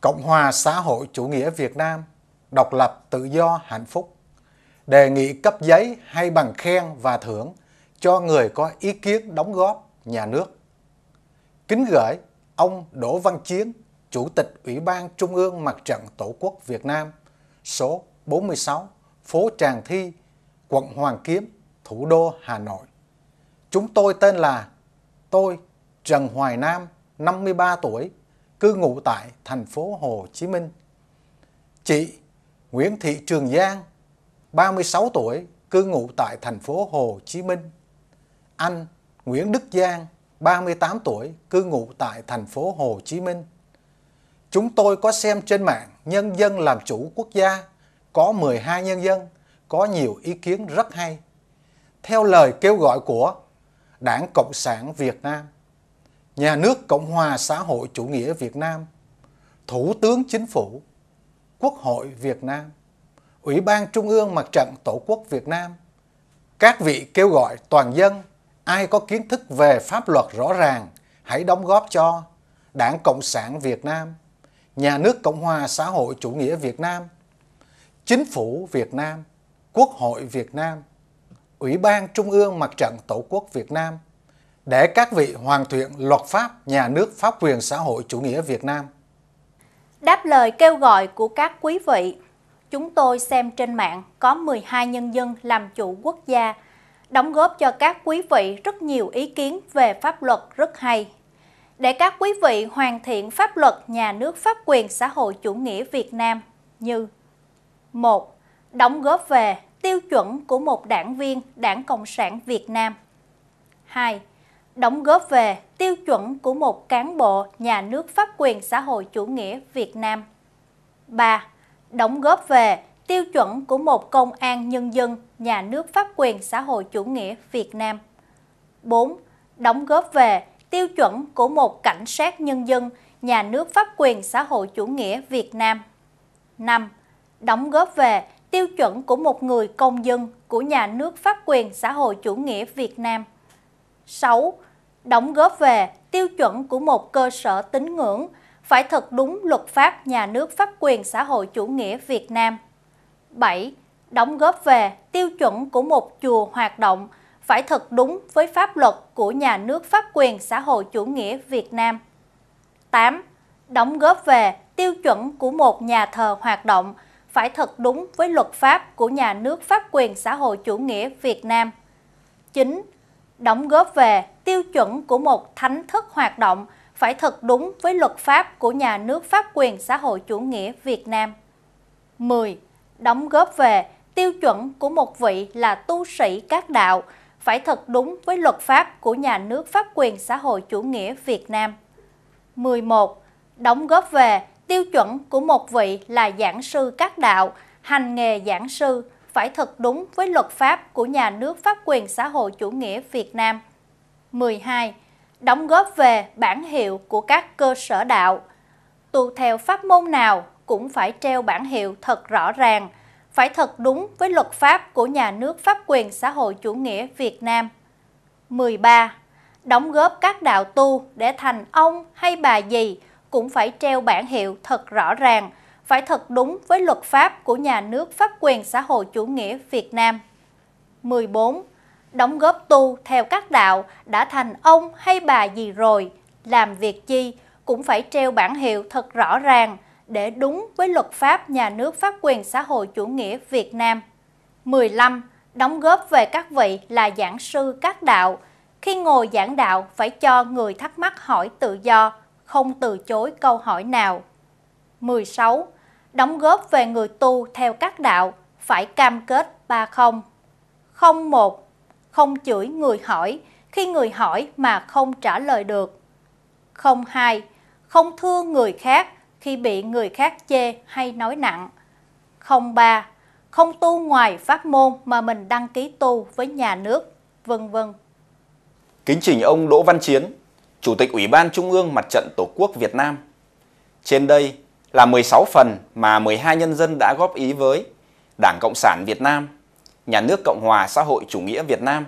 Cộng hòa xã hội chủ nghĩa Việt Nam, độc lập, tự do, hạnh phúc, đề nghị cấp giấy hay bằng khen và thưởng cho người có ý kiến đóng góp nhà nước. Kính gửi ông Đỗ Văn Chiến, Chủ tịch Ủy ban Trung ương Mặt trận Tổ quốc Việt Nam, số 46, phố Tràng Thi, quận Hoàng Kiếm, thủ đô Hà Nội. Chúng tôi tên là tôi Trần Hoài Nam, 53 tuổi, cư ngụ tại thành phố Hồ Chí Minh. Chị Nguyễn Thị Trường Giang, 36 tuổi, cư ngụ tại thành phố Hồ Chí Minh. Anh Nguyễn Đức Giang, 38 tuổi, cư ngụ tại thành phố Hồ Chí Minh. Chúng tôi có xem trên mạng Nhân dân làm chủ quốc gia, có 12 nhân dân, có nhiều ý kiến rất hay. Theo lời kêu gọi của Đảng Cộng sản Việt Nam, nhà nước Cộng hòa xã hội chủ nghĩa Việt Nam, Thủ tướng Chính phủ, Quốc hội Việt Nam, Ủy ban Trung ương Mặt trận Tổ quốc Việt Nam, các vị kêu gọi toàn dân, ai có kiến thức về pháp luật rõ ràng, hãy đóng góp cho Đảng Cộng sản Việt Nam, Nhà nước Cộng hòa xã hội chủ nghĩa Việt Nam, Chính phủ Việt Nam, Quốc hội Việt Nam, Ủy ban Trung ương Mặt trận Tổ quốc Việt Nam – để các vị hoàn thiện luật pháp nhà nước pháp quyền xã hội chủ nghĩa Việt Nam. Đáp lời kêu gọi của các quý vị, chúng tôi xem trên mạng có 12 nhân dân làm chủ quốc gia, đóng góp cho các quý vị rất nhiều ý kiến về pháp luật rất hay. Để các quý vị hoàn thiện pháp luật nhà nước pháp quyền xã hội chủ nghĩa Việt Nam như một Đóng góp về tiêu chuẩn của một đảng viên Đảng Cộng sản Việt Nam 2 đóng góp về tiêu chuẩn của một cán bộ nhà nước pháp quyền xã hội chủ nghĩa Việt Nam. 3. Đóng góp về tiêu chuẩn của một công an nhân dân nhà nước pháp quyền xã hội chủ nghĩa Việt Nam. 4. Đóng góp về tiêu chuẩn của một cảnh sát nhân dân nhà nước pháp quyền xã hội chủ nghĩa Việt Nam. 5. Đóng góp về tiêu chuẩn của một người công dân của nhà nước pháp quyền xã hội chủ nghĩa Việt Nam. 6 đóng góp về tiêu chuẩn của một cơ sở tín ngưỡng phải thật đúng luật pháp nhà nước pháp quyền xã hội chủ nghĩa Việt Nam. 7. Đóng góp về tiêu chuẩn của một chùa hoạt động phải thật đúng với pháp luật của nhà nước pháp quyền xã hội chủ nghĩa Việt Nam. 8. Đóng góp về tiêu chuẩn của một nhà thờ hoạt động phải thật đúng với luật pháp của nhà nước pháp quyền xã hội chủ nghĩa Việt Nam. 9 đóng góp về tiêu chuẩn của một thánh thức hoạt động phải thật đúng với luật pháp của nhà nước pháp quyền xã hội chủ nghĩa Việt Nam. 10. Đóng góp về tiêu chuẩn của một vị là tu sĩ các đạo phải thật đúng với luật pháp của nhà nước pháp quyền xã hội chủ nghĩa Việt Nam. 11. Đóng góp về tiêu chuẩn của một vị là giảng sư các đạo, hành nghề giảng sư phải thật đúng với luật pháp của nhà nước pháp quyền xã hội chủ nghĩa Việt Nam. 12. Đóng góp về bản hiệu của các cơ sở đạo. Tu theo pháp môn nào cũng phải treo bản hiệu thật rõ ràng, phải thật đúng với luật pháp của nhà nước pháp quyền xã hội chủ nghĩa Việt Nam. 13. Đóng góp các đạo tu để thành ông hay bà gì cũng phải treo bản hiệu thật rõ ràng, phải thật đúng với luật pháp của nhà nước pháp quyền xã hội chủ nghĩa Việt Nam. 14. Đóng góp tu theo các đạo đã thành ông hay bà gì rồi, làm việc chi cũng phải treo bản hiệu thật rõ ràng để đúng với luật pháp nhà nước pháp quyền xã hội chủ nghĩa Việt Nam. 15. Đóng góp về các vị là giảng sư các đạo. Khi ngồi giảng đạo phải cho người thắc mắc hỏi tự do, không từ chối câu hỏi nào. 16 đóng góp về người tu theo các đạo phải cam kết ba không. Không một, không chửi người hỏi khi người hỏi mà không trả lời được. Không hai, không thương người khác khi bị người khác chê hay nói nặng. Không ba, không tu ngoài pháp môn mà mình đăng ký tu với nhà nước, vân vân. Kính trình ông Đỗ Văn Chiến, Chủ tịch Ủy ban Trung ương Mặt trận Tổ quốc Việt Nam. Trên đây là 16 phần mà 12 nhân dân đã góp ý với Đảng Cộng sản Việt Nam, Nhà nước Cộng hòa xã hội chủ nghĩa Việt Nam,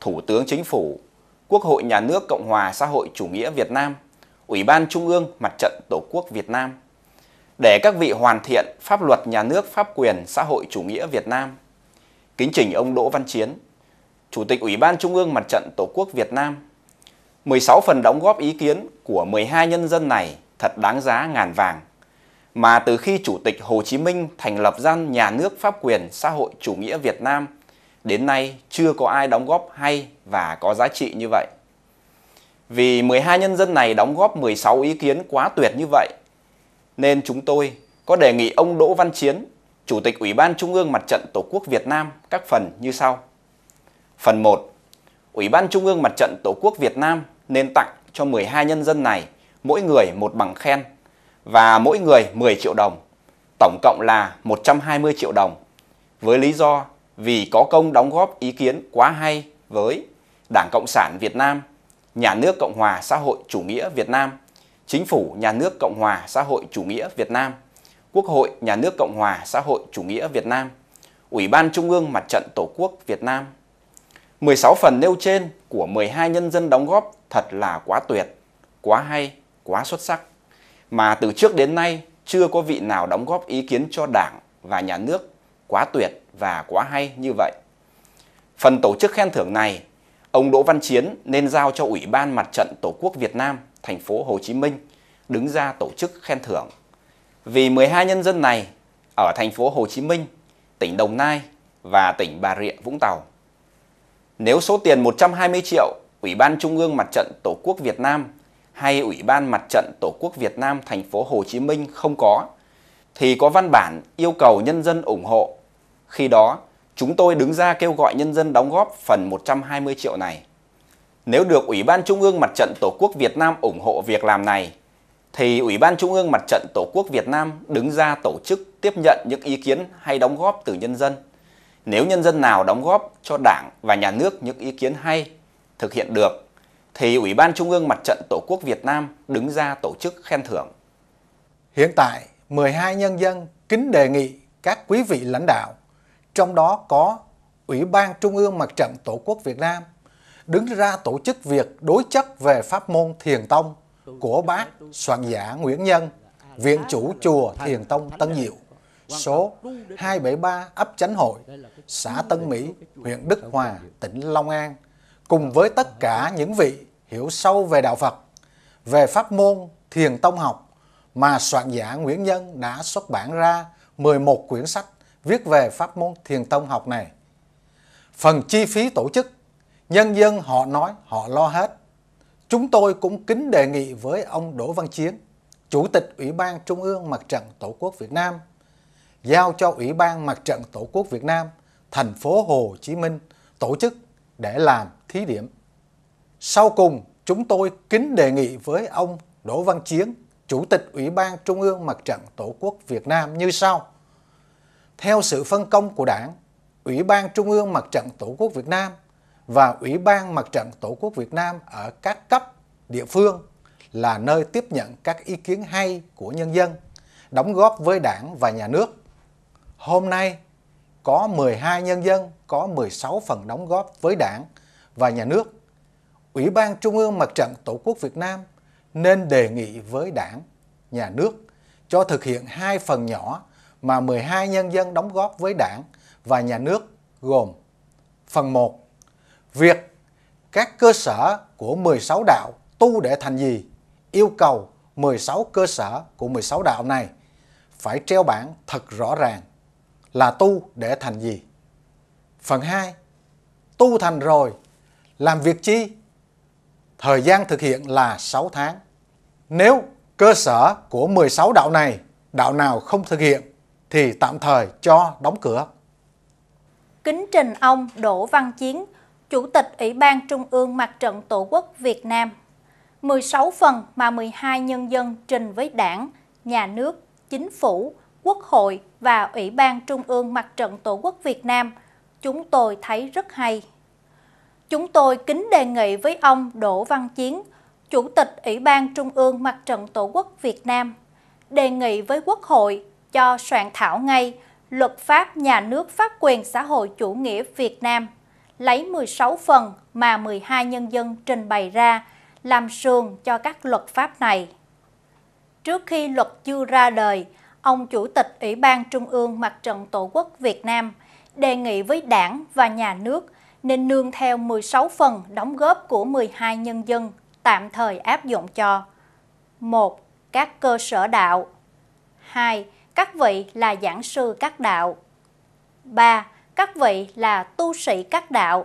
Thủ tướng Chính phủ, Quốc hội Nhà nước Cộng hòa xã hội chủ nghĩa Việt Nam, Ủy ban Trung ương Mặt trận Tổ quốc Việt Nam để các vị hoàn thiện pháp luật nhà nước pháp quyền xã hội chủ nghĩa Việt Nam. Kính trình ông Đỗ Văn Chiến, Chủ tịch Ủy ban Trung ương Mặt trận Tổ quốc Việt Nam. 16 phần đóng góp ý kiến của 12 nhân dân này thật đáng giá ngàn vàng mà từ khi Chủ tịch Hồ Chí Minh thành lập ra nhà nước pháp quyền xã hội chủ nghĩa Việt Nam, đến nay chưa có ai đóng góp hay và có giá trị như vậy. Vì 12 nhân dân này đóng góp 16 ý kiến quá tuyệt như vậy, nên chúng tôi có đề nghị ông Đỗ Văn Chiến, Chủ tịch Ủy ban Trung ương Mặt trận Tổ quốc Việt Nam các phần như sau. Phần 1. Ủy ban Trung ương Mặt trận Tổ quốc Việt Nam nên tặng cho 12 nhân dân này mỗi người một bằng khen và mỗi người 10 triệu đồng, tổng cộng là 120 triệu đồng. Với lý do vì có công đóng góp ý kiến quá hay với Đảng Cộng sản Việt Nam, Nhà nước Cộng hòa xã hội chủ nghĩa Việt Nam, Chính phủ Nhà nước Cộng hòa xã hội chủ nghĩa Việt Nam, Quốc hội Nhà nước Cộng hòa xã hội chủ nghĩa Việt Nam, Ủy ban Trung ương Mặt trận Tổ quốc Việt Nam. 16 phần nêu trên của 12 nhân dân đóng góp thật là quá tuyệt, quá hay, quá xuất sắc mà từ trước đến nay chưa có vị nào đóng góp ý kiến cho Đảng và nhà nước quá tuyệt và quá hay như vậy. Phần tổ chức khen thưởng này, ông Đỗ Văn Chiến nên giao cho Ủy ban Mặt trận Tổ quốc Việt Nam thành phố Hồ Chí Minh đứng ra tổ chức khen thưởng. Vì 12 nhân dân này ở thành phố Hồ Chí Minh, tỉnh Đồng Nai và tỉnh Bà Rịa Vũng Tàu. Nếu số tiền 120 triệu Ủy ban Trung ương Mặt trận Tổ quốc Việt Nam hay Ủy ban Mặt trận Tổ quốc Việt Nam thành phố Hồ Chí Minh không có, thì có văn bản yêu cầu nhân dân ủng hộ. Khi đó, chúng tôi đứng ra kêu gọi nhân dân đóng góp phần 120 triệu này. Nếu được Ủy ban Trung ương Mặt trận Tổ quốc Việt Nam ủng hộ việc làm này, thì Ủy ban Trung ương Mặt trận Tổ quốc Việt Nam đứng ra tổ chức tiếp nhận những ý kiến hay đóng góp từ nhân dân. Nếu nhân dân nào đóng góp cho Đảng và Nhà nước những ý kiến hay, thực hiện được thì Ủy ban Trung ương Mặt trận Tổ quốc Việt Nam đứng ra tổ chức khen thưởng. Hiện tại, 12 nhân dân kính đề nghị các quý vị lãnh đạo, trong đó có Ủy ban Trung ương Mặt trận Tổ quốc Việt Nam đứng ra tổ chức việc đối chất về pháp môn Thiền Tông của bác soạn giả Nguyễn Nhân, Viện chủ chùa Thiền Tông Tân Diệu, số 273 ấp Chánh Hội, xã Tân Mỹ, huyện Đức Hòa, tỉnh Long An cùng với tất cả những vị hiểu sâu về đạo Phật, về pháp môn thiền tông học mà soạn giả Nguyễn Nhân đã xuất bản ra 11 quyển sách viết về pháp môn thiền tông học này. Phần chi phí tổ chức, nhân dân họ nói họ lo hết. Chúng tôi cũng kính đề nghị với ông Đỗ Văn Chiến, Chủ tịch Ủy ban Trung ương Mặt trận Tổ quốc Việt Nam, giao cho Ủy ban Mặt trận Tổ quốc Việt Nam thành phố Hồ Chí Minh tổ chức để làm thí điểm. Sau cùng, chúng tôi kính đề nghị với ông Đỗ Văn Chiến, Chủ tịch Ủy ban Trung ương Mặt trận Tổ quốc Việt Nam như sau. Theo sự phân công của Đảng, Ủy ban Trung ương Mặt trận Tổ quốc Việt Nam và Ủy ban Mặt trận Tổ quốc Việt Nam ở các cấp địa phương là nơi tiếp nhận các ý kiến hay của nhân dân, đóng góp với Đảng và nhà nước. Hôm nay có 12 nhân dân có 16 phần đóng góp với Đảng và nhà nước, Ủy ban Trung ương Mặt trận Tổ quốc Việt Nam nên đề nghị với đảng, nhà nước cho thực hiện hai phần nhỏ mà 12 nhân dân đóng góp với đảng và nhà nước gồm Phần 1. Việc các cơ sở của 16 đạo tu để thành gì yêu cầu 16 cơ sở của 16 đạo này phải treo bảng thật rõ ràng là tu để thành gì. Phần 2. Tu thành rồi làm việc chi? Thời gian thực hiện là 6 tháng. Nếu cơ sở của 16 đạo này, đạo nào không thực hiện thì tạm thời cho đóng cửa. Kính trình ông Đỗ Văn Chiến, Chủ tịch Ủy ban Trung ương Mặt trận Tổ quốc Việt Nam. 16 phần mà 12 nhân dân trình với đảng, nhà nước, chính phủ, quốc hội và Ủy ban Trung ương Mặt trận Tổ quốc Việt Nam, chúng tôi thấy rất hay. Chúng tôi kính đề nghị với ông Đỗ Văn Chiến, Chủ tịch Ủy ban Trung ương Mặt trận Tổ quốc Việt Nam, đề nghị với Quốc hội cho soạn thảo ngay Luật pháp nhà nước pháp quyền xã hội chủ nghĩa Việt Nam, lấy 16 phần mà 12 nhân dân trình bày ra làm sườn cho các luật pháp này. Trước khi luật chưa ra đời, ông Chủ tịch Ủy ban Trung ương Mặt trận Tổ quốc Việt Nam đề nghị với đảng và nhà nước – nên nương theo 16 phần đóng góp của 12 nhân dân tạm thời áp dụng cho 1. Các cơ sở đạo 2. Các vị là giảng sư các đạo 3. Các vị là tu sĩ các đạo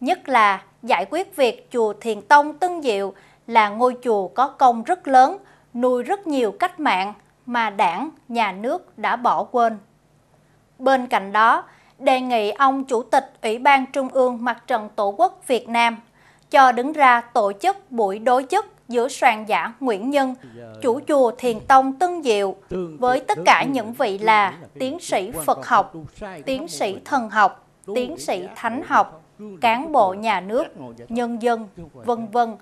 Nhất là giải quyết việc chùa Thiền Tông Tân Diệu là ngôi chùa có công rất lớn, nuôi rất nhiều cách mạng mà đảng, nhà nước đã bỏ quên. Bên cạnh đó, đề nghị ông Chủ tịch Ủy ban Trung ương Mặt trận Tổ quốc Việt Nam cho đứng ra tổ chức buổi đối chất giữa soạn giả Nguyễn Nhân, chủ chùa Thiền Tông Tân Diệu với tất cả những vị là tiến sĩ Phật học, tiến sĩ thần học, tiến sĩ thánh học, cán bộ nhà nước, nhân dân, vân vân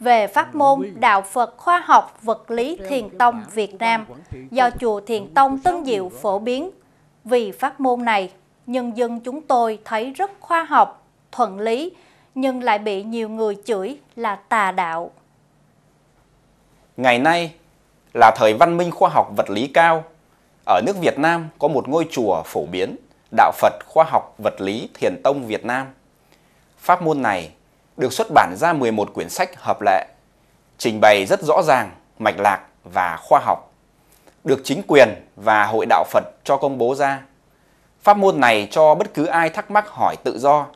về pháp môn Đạo Phật Khoa học Vật lý Thiền Tông Việt Nam do Chùa Thiền Tông Tân Diệu phổ biến vì pháp môn này nhân dân chúng tôi thấy rất khoa học, thuận lý, nhưng lại bị nhiều người chửi là tà đạo. Ngày nay là thời văn minh khoa học vật lý cao. Ở nước Việt Nam có một ngôi chùa phổ biến, Đạo Phật Khoa học Vật lý Thiền Tông Việt Nam. Pháp môn này được xuất bản ra 11 quyển sách hợp lệ, trình bày rất rõ ràng, mạch lạc và khoa học, được chính quyền và Hội Đạo Phật cho công bố ra Pháp môn này cho bất cứ ai thắc mắc hỏi tự do,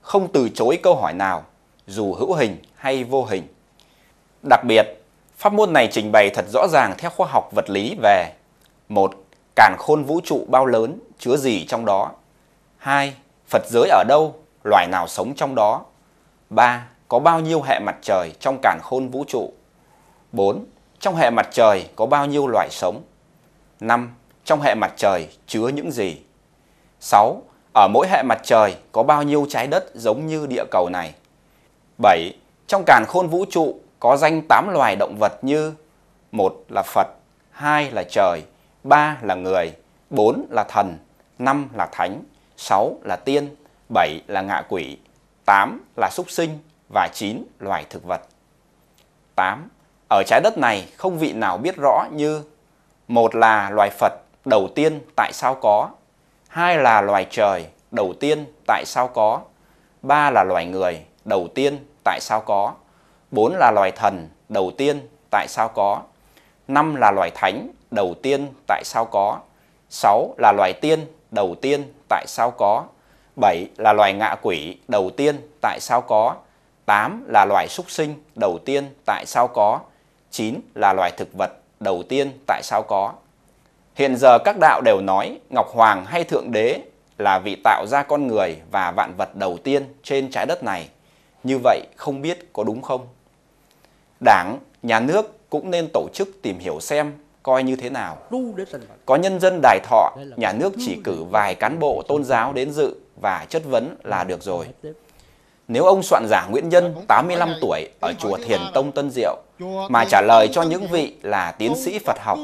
không từ chối câu hỏi nào, dù hữu hình hay vô hình. Đặc biệt, pháp môn này trình bày thật rõ ràng theo khoa học vật lý về một càn khôn vũ trụ bao lớn, chứa gì trong đó? 2. Phật giới ở đâu, loài nào sống trong đó? 3. Có bao nhiêu hệ mặt trời trong càn khôn vũ trụ? 4. Trong hệ mặt trời có bao nhiêu loài sống? 5. Trong hệ mặt trời chứa những gì? 6. Ở mỗi hệ mặt trời có bao nhiêu trái đất giống như địa cầu này? 7. Trong càn khôn vũ trụ có danh 8 loài động vật như một là Phật, hai là trời, ba là người, bốn là thần, năm là thánh, sáu là tiên, bảy là ngạ quỷ, tám là súc sinh và chín loài thực vật. 8. Ở trái đất này không vị nào biết rõ như một là loài Phật đầu tiên tại sao có, hai là loài trời đầu tiên tại sao có ba là loài người đầu tiên tại sao có bốn là loài thần đầu tiên tại sao có năm là loài thánh đầu tiên tại sao có sáu là loài tiên đầu tiên tại sao có bảy là loài ngạ quỷ đầu tiên tại sao có tám là loài súc sinh đầu tiên tại sao có chín là loài thực vật đầu tiên tại sao có Hiện giờ các đạo đều nói Ngọc Hoàng hay Thượng Đế là vị tạo ra con người và vạn vật đầu tiên trên trái đất này. Như vậy không biết có đúng không? Đảng, nhà nước cũng nên tổ chức tìm hiểu xem coi như thế nào. Có nhân dân đài thọ, nhà nước chỉ cử vài cán bộ tôn giáo đến dự và chất vấn là được rồi nếu ông soạn giả Nguyễn Nhân 85 tuổi ở chùa Thiền Tông Tân Diệu mà trả lời cho những vị là tiến sĩ Phật học,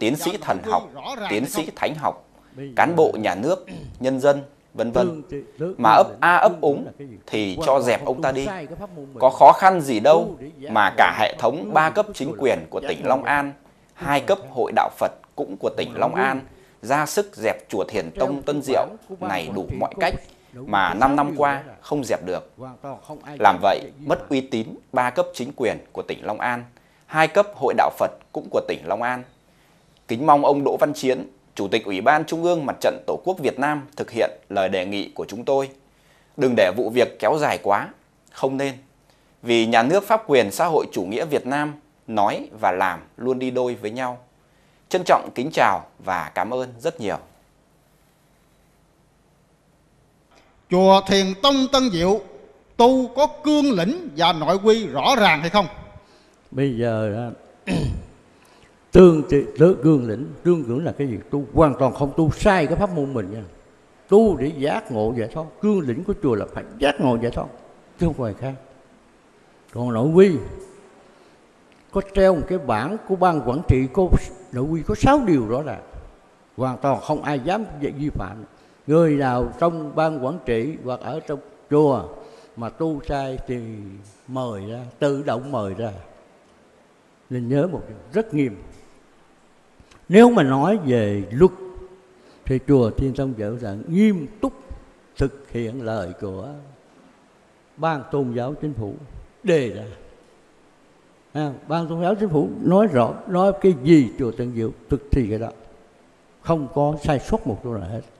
tiến sĩ thần học, tiến sĩ thánh học, cán bộ nhà nước, nhân dân, vân vân mà ấp a ấp úng thì cho dẹp ông ta đi. Có khó khăn gì đâu mà cả hệ thống ba cấp chính quyền của tỉnh Long An, hai cấp hội đạo Phật cũng của tỉnh Long An ra sức dẹp chùa Thiền Tông Tân Diệu này đủ mọi cách mà 5 năm qua không dẹp được. Vâng, làm vậy, mất uy tín ba cấp chính quyền của tỉnh Long An, hai cấp hội đạo Phật cũng của tỉnh Long An. Kính mong ông Đỗ Văn Chiến, Chủ tịch Ủy ban Trung ương Mặt trận Tổ quốc Việt Nam thực hiện lời đề nghị của chúng tôi. Đừng để vụ việc kéo dài quá, không nên. Vì nhà nước pháp quyền xã hội chủ nghĩa Việt Nam nói và làm luôn đi đôi với nhau. Trân trọng kính chào và cảm ơn rất nhiều. chùa Thiền Tông Tân Diệu tu có cương lĩnh và nội quy rõ ràng hay không? Bây giờ à, tương cương lĩnh, tương cương là cái gì? Tu hoàn toàn không tu sai cái pháp môn mình nha. Tu để giác ngộ giải thoát, cương lĩnh của chùa là phải giác ngộ giải thoát, chứ không phải khác. Còn nội quy có treo một cái bảng của ban quản trị cô nội quy có sáu điều rõ ràng hoàn toàn không ai dám vi phạm người nào trong ban quản trị hoặc ở trong chùa mà tu sai thì mời ra tự động mời ra nên nhớ một điều rất nghiêm nếu mà nói về luật thì chùa thiên tông dễ rằng nghiêm túc thực hiện lời của ban tôn giáo chính phủ đề ra à, ban tôn giáo chính phủ nói rõ nói cái gì chùa tân diệu thực thi cái đó không có sai sót một chỗ nào hết